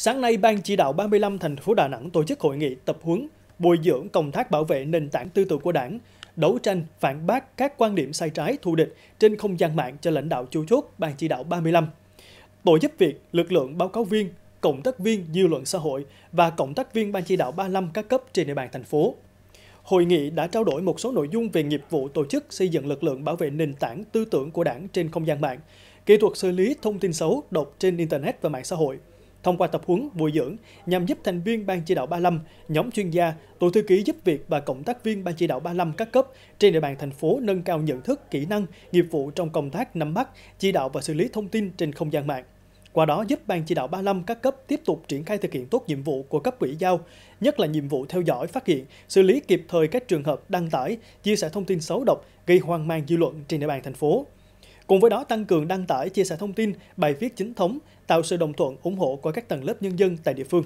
Sáng nay, Ban chỉ đạo 35 thành phố Đà Nẵng tổ chức hội nghị tập huấn bồi dưỡng công tác bảo vệ nền tảng tư tưởng của Đảng, đấu tranh phản bác các quan điểm sai trái thù địch trên không gian mạng cho lãnh đạo chủ chốt Ban chỉ đạo 35. Tổ giúp việc, lực lượng báo cáo viên, cộng tác viên dư luận xã hội và cộng tác viên Ban chỉ đạo 35 các cấp trên địa bàn thành phố. Hội nghị đã trao đổi một số nội dung về nghiệp vụ tổ chức xây dựng lực lượng bảo vệ nền tảng tư tưởng của đảng trên không gian mạng, kỹ thuật xử lý thông tin xấu độc trên Internet và mạng xã hội – Thông qua tập huấn, bồi dưỡng nhằm giúp thành viên Ban chỉ đạo 35, nhóm chuyên gia, tổ thư ký giúp việc và cộng tác viên Ban chỉ đạo 35 các cấp trên địa bàn thành phố nâng cao nhận thức, kỹ năng, nghiệp vụ trong công tác nắm bắt, chỉ đạo và xử lý thông tin trên không gian mạng. Qua đó giúp Ban chỉ đạo 35 các cấp tiếp tục triển khai thực hiện tốt nhiệm vụ của cấp ủy giao, nhất là nhiệm vụ theo dõi, phát hiện, xử lý kịp thời các trường hợp đăng tải, chia sẻ thông tin xấu độc, gây hoang mang dư luận trên địa bàn thành phố. Cùng với đó tăng cường đăng tải, chia sẻ thông tin, bài viết chính thống, tạo sự đồng thuận ủng hộ của các tầng lớp nhân dân tại địa phương.